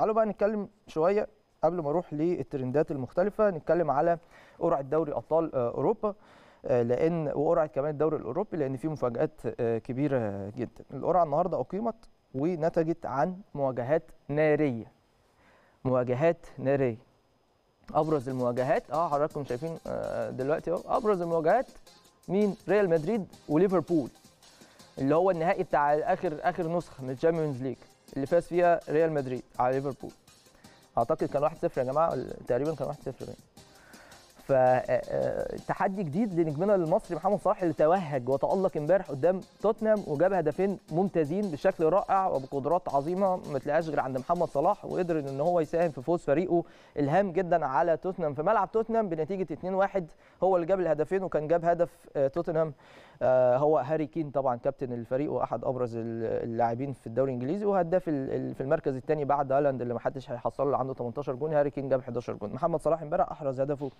تعالوا بقى نتكلم شويه قبل ما اروح للترندات المختلفه نتكلم على قرعه دوري ابطال آه، اوروبا آه، لان وقرعه كمان الدوري الاوروبي لان في مفاجات آه، كبيره جدا القرعه النهارده اقيمت ونتجت عن مواجهات ناريه مواجهات ناريه ابرز المواجهات اه حضراتكم شايفين دلوقتي اهو ابرز المواجهات مين ريال مدريد وليفربول اللي هو النهائي بتاع اخر اخر نسخه من الشامبيونز ليج اللي فاز فيها ريال مدريد على ليفربول اعتقد كان 1-0 يا جماعه تقريبا كان 1-0 فتحدي آه، آه، جديد لنجمنا المصري محمد صلاح اللي توهج وتألق امبارح قدام توتنهام وجاب هدفين ممتازين بشكل رائع وبقدرات عظيمه ما تلاقيهاش غير عند محمد صلاح وقدر ان هو يساهم في فوز فريقه الهام جدا على توتنهام في ملعب توتنهام بنتيجه 2-1 هو اللي جاب الهدفين وكان جاب هدف آه، توتنهام هو هاري كين طبعا كابتن الفريق واحد ابرز اللاعبين في الدوري الانجليزي وهداف في المركز الثاني بعد هالاند اللي ما حدش هيحصل له عنده 18 جون هاري كين جاب 11 جون محمد صلاح امبارح احرز هدفه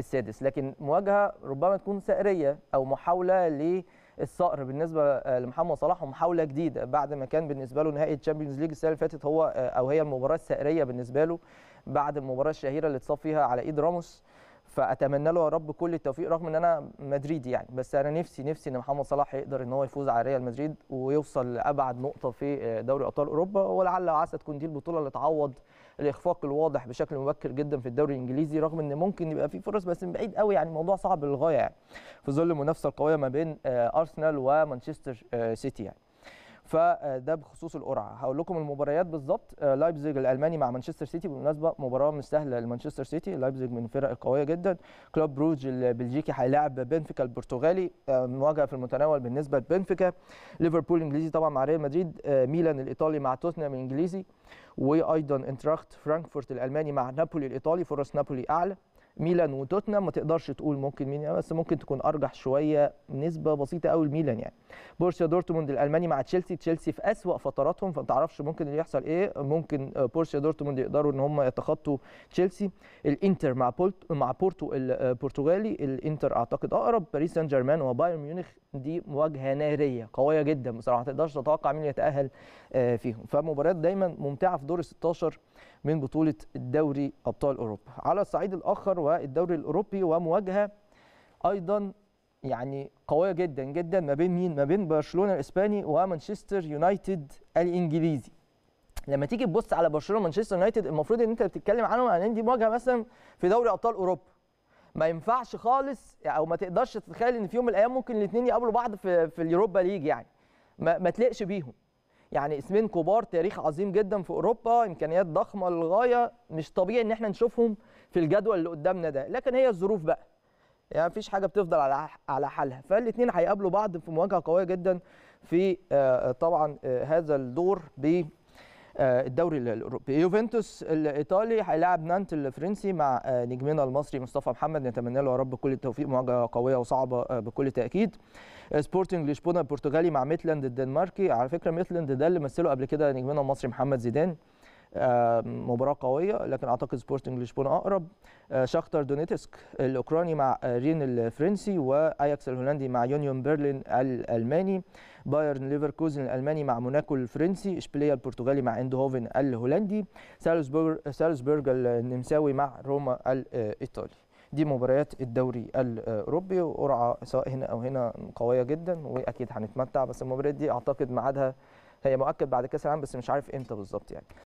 السادس لكن مواجهه ربما تكون ثأريه او محاوله للثأر بالنسبه آه، لمحمد صلاح ومحاوله جديده بعد ما كان بالنسبه له نهائي الشامبيونز ليج السنه اللي فاتت هو آه، او هي المباراه الثأريه بالنسبه له بعد المباراه الشهيره اللي اتصاب فيها على ايد راموس فاتمنى له يا رب كل التوفيق رغم ان انا مدريدي يعني بس انا نفسي نفسي ان محمد صلاح يقدر ان هو يفوز على ريال مدريد ويوصل لابعد نقطه في دوري ابطال اوروبا ولعل وعسى تكون دي البطوله اللي تعوض الاخفاق الواضح بشكل مبكر جدا في الدوري الانجليزي رغم ان ممكن يبقى في فرص بس من بعيد قوي يعني الموضوع صعب للغايه يعني في ظل المنافسه القويه ما بين آه، ارسنال ومانشستر آه، سيتي يعني فده بخصوص القرعه هقول لكم المباريات بالظبط آه، لايبزيج الالماني مع مانشستر سيتي بالمناسبه مباراه مش سهله لمانشستر سيتي لايبزيج من الفرق القويه جدا كلوب بروج البلجيكي هيلاعب بنفيكا البرتغالي آه، مواجهه في المتناول بالنسبه لبنفيكا ليفربول الانجليزي طبعا مع ريال مدريد آه، ميلان الايطالي مع توتنهام الانجليزي وايضا انتراخت فرانكفورت الالماني مع نابولي الايطالي فرص نابولي اعلى ميلان وتوتنهام ما تقدرش تقول ممكن مين يعني، بس ممكن تكون ارجح شويه نسبه بسيطه قوي الميلان يعني بورسيا دورتموند الالماني مع تشيلسي تشيلسي في اسوا فتراتهم فما تعرفش ممكن اللي يحصل ايه ممكن آه، بورسيا دورتموند يقدروا ان هم يتخطوا تشيلسي الانتر مع بولت مع بورتو آه، البرتغالي الانتر اعتقد اقرب باريس سان جيرمان وبايرن ميونخ دي مواجهه ناريه قويه جدا بصراحه ما تقدرش تتوقع مين يتاهل آه، فيهم فمباريات دايما ممتعه في دور 16 من بطوله الدوري ابطال اوروبا على الصعيد الاخر والدوري الاوروبي ومواجهه ايضا يعني قويه جدا جدا ما بين مين ما بين برشلونه الاسباني ومانشستر يونايتد الانجليزي لما تيجي تبص على برشلونه ومانشستر يونايتد المفروض ان انت بتتكلم عنهم عن يعني ان دي مواجهه مثلا في دوري ابطال اوروبا ما ينفعش خالص او ما تقدرش تتخيل ان في يوم من الايام ممكن الاثنين يقابلوا بعض في في اليوروبا ليج يعني ما, ما تلقش بيهم يعني اسمين كبار تاريخ عظيم جدا في اوروبا امكانيات ضخمه للغايه مش طبيعي ان احنا نشوفهم في الجدول اللي قدامنا ده لكن هي الظروف بقى يعني مفيش حاجه بتفضل على على حالها فالاثنين هيقابلوا بعض في مواجهه قويه جدا في آه، طبعا آه، هذا الدور ب آه، الدوري الاوروبي يوفنتوس الايطالي هيلاعب نانت الفرنسي مع آه، نجمنا المصري مصطفى محمد نتمنى له يا رب كل التوفيق مواجهه قويه وصعبه آه، بكل تاكيد سبورتنج لشبونه البرتغالي مع ميتلاند الدنماركي على فكره ميتلاند ده اللي مثله قبل كده نجمنا المصري محمد زيدان مباراه قويه لكن اعتقد سبورتنج لشبونه اقرب آه، شاختر دونيتسك الاوكراني مع رين الفرنسي واياكس الهولندي مع يونيون برلين الالماني بايرن ليفركوزن الالماني مع موناكو الفرنسي اشبيليه البرتغالي مع اندهوفن الهولندي سالزبورغ سالزبورغ النمساوي مع روما الايطالي دي مباريات الدوري الاوروبي وقرعه سواء هنا او هنا قويه جدا واكيد هنتمتع بس المباريات دي اعتقد ميعادها هي مؤكد بعد كاس العالم بس مش عارف امتى بالظبط يعني